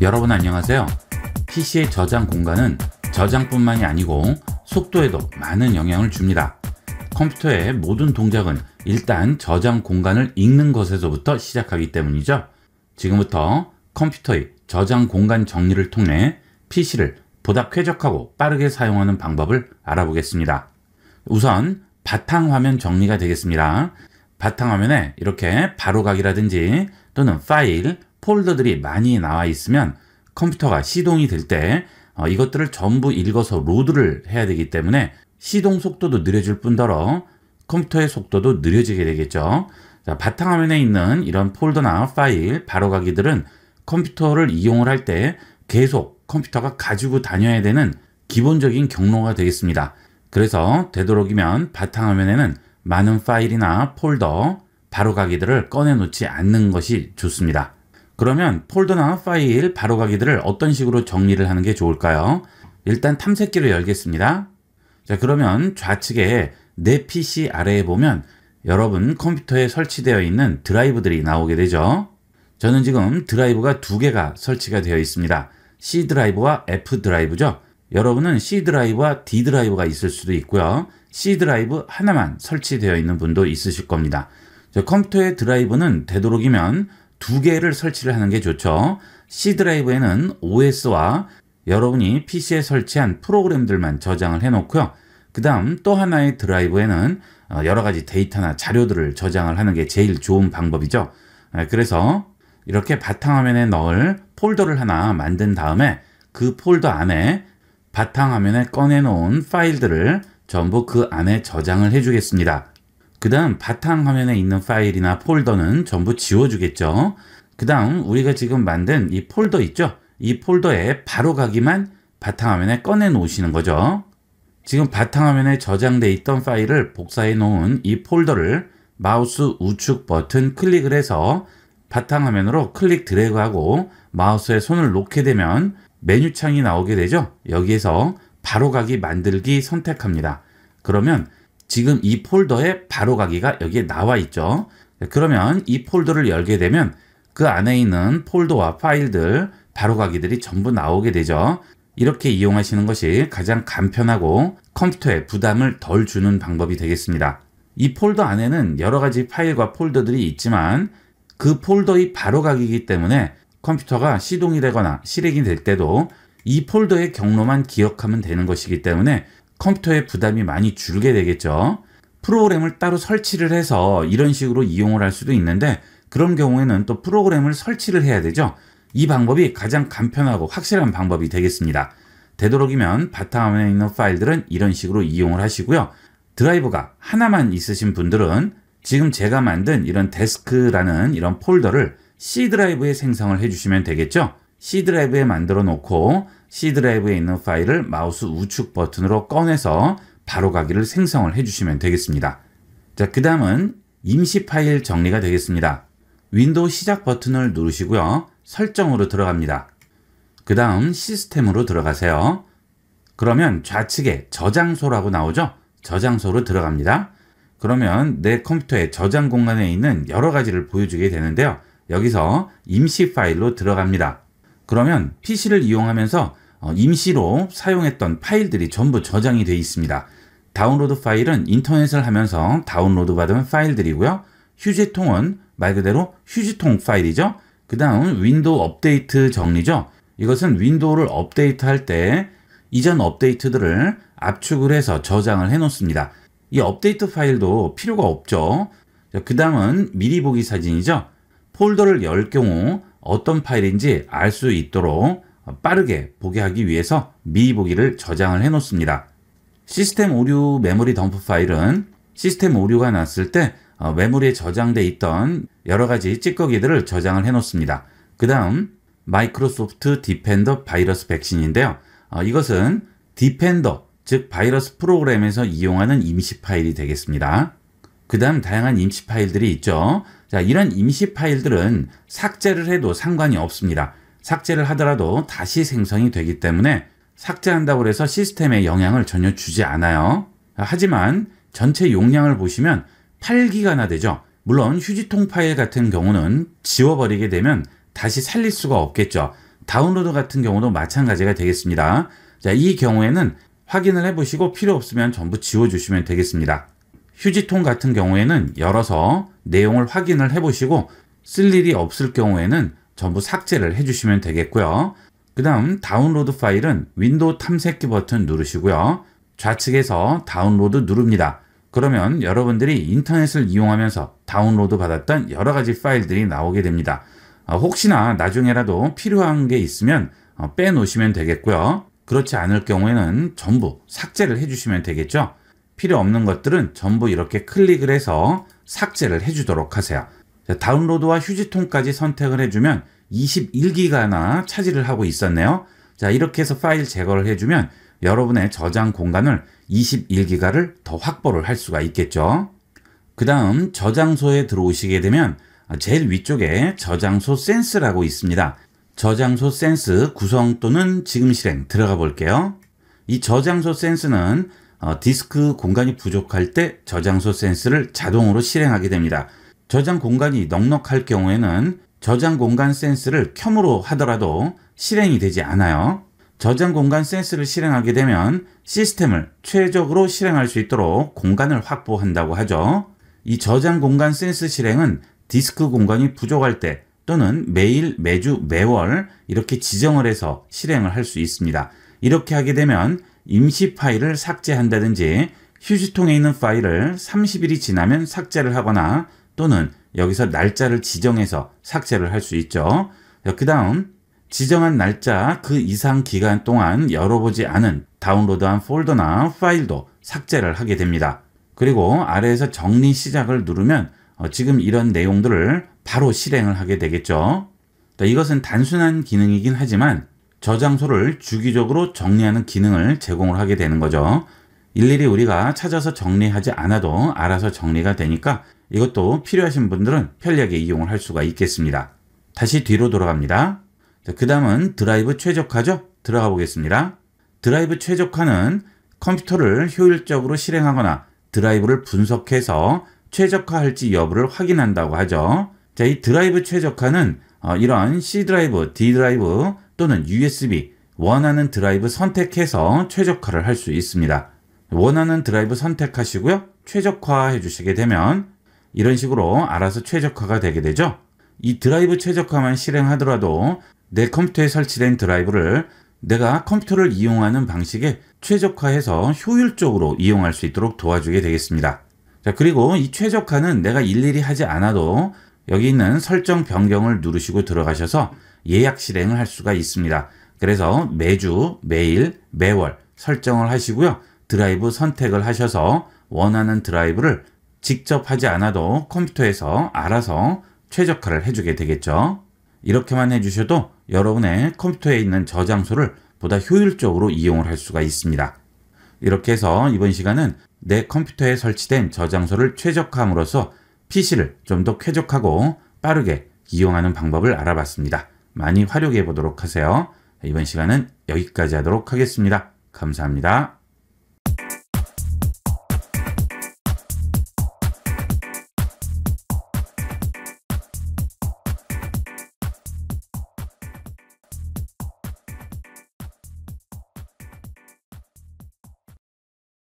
여러분 안녕하세요. PC의 저장 공간은 저장뿐만이 아니고 속도에도 많은 영향을 줍니다. 컴퓨터의 모든 동작은 일단 저장 공간을 읽는 것에서부터 시작하기 때문이죠. 지금부터 컴퓨터의 저장 공간 정리를 통해 PC를 보다 쾌적하고 빠르게 사용하는 방법을 알아보겠습니다. 우선 바탕화면 정리가 되겠습니다. 바탕화면에 이렇게 바로각이라든지 또는 파일, 폴더들이 많이 나와 있으면 컴퓨터가 시동이 될때 어, 이것들을 전부 읽어서 로드를 해야 되기 때문에 시동 속도도 느려질 뿐더러 컴퓨터의 속도도 느려지게 되겠죠. 자, 바탕화면에 있는 이런 폴더나 파일, 바로가기들은 컴퓨터를 이용을 할 때 계속 컴퓨터가 가지고 다녀야 되는 기본적인 경로가 되겠습니다. 그래서 되도록이면 바탕화면에는 많은 파일이나 폴더, 바로가기들을 꺼내놓지 않는 것이 좋습니다. 그러면 폴더나 파일, 바로가기들을 어떤 식으로 정리를 하는 게 좋을까요? 일단 탐색기를 열겠습니다. 자 그러면 좌측에 내 PC 아래에 보면 여러분 컴퓨터에 설치되어 있는 드라이브들이 나오게 되죠. 저는 지금 드라이브가 두 개가 설치가 되어 있습니다. C 드라이브와 F 드라이브죠. 여러분은 C 드라이브와 D 드라이브가 있을 수도 있고요. C 드라이브 하나만 설치되어 있는 분도 있으실 겁니다. 저 컴퓨터의 드라이브는 되도록이면 두 개를 설치를 하는 게 좋죠. C 드라이브에는 OS와 여러분이 PC에 설치한 프로그램들만 저장을 해놓고요. 그 다음 또 하나의 드라이브에는 어, 여러 가지 데이터나 자료들을 저장을 하는 게 제일 좋은 방법이죠. 그래서 이렇게 바탕화면에 넣을 폴더를 하나 만든 다음에 그 폴더 안에 바탕화면에 꺼내놓은 파일들을 전부 그 안에 저장을 해주겠습니다. 그 다음 바탕화면에 있는 파일이나 폴더는 전부 지워주겠죠. 그 다음 우리가 지금 만든 이 폴더 있죠? 이 폴더에 바로 가기만 바탕화면에 꺼내 놓으시는 거죠. 지금 바탕화면에 저장돼 있던 파일을 복사해 놓은 이 폴더를 마우스 우측 버튼 클릭을 해서 바탕화면으로 클릭 드래그하고 마우스에 손을 놓게 되면 메뉴창이 나오게 되죠. 여기에서 바로 가기 만들기 선택합니다. 그러면 지금 이 폴더에 바로 가기가 여기에 나와 있죠. 네, 그러면 이 폴더를 열게 되면 그 안에 있는 폴더와 파일들, 바로 가기들이 전부 나오게 되죠. 이렇게 이용하시는 것이 가장 간편하고 컴퓨터에 부담을 덜 주는 방법이 되겠습니다. 이 폴더 안에는 여러 가지 파일과 폴더들이 있지만 그 폴더의 바로가기이기 때문에 컴퓨터가 시동이 되거나 실행이 될 때도 이 폴더의 경로만 기억하면 되는 것이기 때문에 컴퓨터에 부담이 많이 줄게 되겠죠. 프로그램을 따로 설치를 해서 이런 식으로 이용을 할 수도 있는데 그런 경우에는 또 프로그램을 설치를 해야 되죠. 이 방법이 가장 간편하고 확실한 방법이 되겠습니다. 되도록이면 바탕화면에 있는 파일들은 이런 식으로 이용을 하시고요. 드라이브가 하나만 있으신 분들은 지금 제가 만든 이런 데스크라는 이런 폴더를 C 드라이브에 생성을 해주시면 되겠죠. C 드라이브에 만들어 놓고 C 드라이브에 있는 파일을 마우스 우측 버튼으로 꺼내서 바로가기를 생성을 해주시면 되겠습니다. 자, 그 다음은 임시 파일 정리가 되겠습니다. 윈도우 시작 버튼을 누르시고요. 설정으로 들어갑니다. 그 다음 시스템으로 들어가세요. 그러면 좌측에 저장소라고 나오죠? 저장소로 들어갑니다. 그러면 내 컴퓨터의 저장 공간에 있는 여러 가지를 보여주게 되는데요. 여기서 임시 파일로 들어갑니다. 그러면 PC를 이용하면서 어, 임시로 사용했던 파일들이 전부 저장이 되어 있습니다. 다운로드 파일은 인터넷을 하면서 다운로드 받은 파일들이고요. 휴지통은 말 그대로 휴지통 파일이죠. 그 다음 윈도우 업데이트 정리죠. 이것은 윈도우를 업데이트 할때 이전 업데이트들을 압축을 해서 저장을 해 놓습니다. 이 업데이트 파일도 필요가 없죠. 그 다음은 미리 보기 사진이죠. 폴더를 열 경우 어떤 파일인지 알 수 있도록 빠르게 보게 하기 위해서 미리 보기를 저장을 해 놓습니다. 시스템 오류 메모리 덤프 파일은 시스템 오류가 났을 때 어, 메모리에 저장돼 있던 여러 가지 찌꺼기들을 저장을 해 놓습니다. 그 다음 마이크로소프트 디펜더 바이러스 백신인데요. 어, 이것은 디펜더 즉 바이러스 프로그램에서 이용하는 임시 파일이 되겠습니다. 그 다음 다양한 임시 파일들이 있죠. 자, 이런 임시 파일들은 삭제를 해도 상관이 없습니다. 삭제를 하더라도 다시 생성이 되기 때문에 삭제한다고 해서 시스템에 영향을 전혀 주지 않아요. 하지만 전체 용량을 보시면 8기가나 되죠. 물론 휴지통 파일 같은 경우는 지워버리게 되면 다시 살릴 수가 없겠죠. 다운로드 같은 경우도 마찬가지가 되겠습니다. 자, 이 경우에는 확인을 해보시고 필요 없으면 전부 지워주시면 되겠습니다. 휴지통 같은 경우에는 열어서 내용을 확인을 해보시고 쓸 일이 없을 경우에는 전부 삭제를 해주시면 되겠고요. 그 다음 다운로드 파일은 윈도우 탐색기 버튼 누르시고요. 좌측에서 다운로드 누릅니다. 그러면 여러분들이 인터넷을 이용하면서 다운로드 받았던 여러가지 파일들이 나오게 됩니다. 어, 혹시나 나중에라도 필요한 게 있으면 어, 빼놓으시면 되겠고요. 그렇지 않을 경우에는 전부 삭제를 해주시면 되겠죠. 필요 없는 것들은 전부 이렇게 클릭을 해서 삭제를 해주도록 하세요. 다운로드와 휴지통까지 선택을 해주면 21기가나 차지를 하고 있었네요. 자 이렇게 해서 파일 제거를 해주면 여러분의 저장 공간을 21기가를 더 확보를 할 수가 있겠죠. 그 다음 저장소에 들어오시게 되면 제일 위쪽에 저장소 센스라고 있습니다. 저장소 센스 구성 또는 지금 실행 들어가 볼게요. 이 저장소 센스는 어, 디스크 공간이 부족할 때 저장소 센스를 자동으로 실행하게 됩니다. 저장 공간이 넉넉할 경우에는 저장 공간 센스를 켬으로 하더라도 실행이 되지 않아요. 저장 공간 센스를 실행하게 되면 시스템을 최적으로 실행할 수 있도록 공간을 확보한다고 하죠. 이 저장 공간 센스 실행은 디스크 공간이 부족할 때 또는 매일, 매주, 매월 이렇게 지정을 해서 실행을 할 수 있습니다. 이렇게 하게 되면 임시 파일을 삭제한다든지 휴지통에 있는 파일을 30일이 지나면 삭제를 하거나 또는 여기서 날짜를 지정해서 삭제를 할 수 있죠. 그 다음 지정한 날짜 그 이상 기간 동안 열어보지 않은 다운로드한 폴더나 파일도 삭제를 하게 됩니다. 그리고 아래에서 정리 시작을 누르면 어, 지금 이런 내용들을 바로 실행을 하게 되겠죠. 이것은 단순한 기능이긴 하지만 저장소를 주기적으로 정리하는 기능을 제공을 하게 되는 거죠. 일일이 우리가 찾아서 정리하지 않아도 알아서 정리가 되니까 이것도 필요하신 분들은 편리하게 이용을 할 수가 있겠습니다. 다시 뒤로 돌아갑니다. 그 다음은 드라이브 최적화죠. 들어가 보겠습니다. 드라이브 최적화는 컴퓨터를 효율적으로 실행하거나 드라이브를 분석해서 최적화할지 여부를 확인한다고 하죠. 자, 이 드라이브 최적화는 어, 이한 C 드라이브, D 드라이브 또는 USB 원하는 드라이브 선택해서 최적화를 할 수 있습니다. 원하는 드라이브 선택하시고요. 최적화해 주시게 되면 이런 식으로 알아서 최적화가 되게 되죠. 이 드라이브 최적화만 실행하더라도 내 컴퓨터에 설치된 드라이브를 내가 컴퓨터를 이용하는 방식에 최적화해서 효율적으로 이용할 수 있도록 도와주게 되겠습니다. 자 그리고 이 최적화는 내가 일일이 하지 않아도 여기 있는 설정 변경을 누르시고 들어가셔서 예약 실행을 할 수가 있습니다. 그래서 매주, 매일, 매월 설정을 하시고요. 드라이브 선택을 하셔서 원하는 드라이브를 직접 하지 않아도 컴퓨터에서 알아서 최적화를 해주게 되겠죠. 이렇게만 해주셔도 여러분의 컴퓨터에 있는 저장소를 보다 효율적으로 이용을 할 수가 있습니다. 이렇게 해서 이번 시간은 내 컴퓨터에 설치된 저장소를 최적화함으로써 PC를 좀 더 쾌적하고 빠르게 이용하는 방법을 알아봤습니다. 많이 활용해 보도록 하세요. 이번 시간은 여기까지 하도록 하겠습니다. 감사합니다.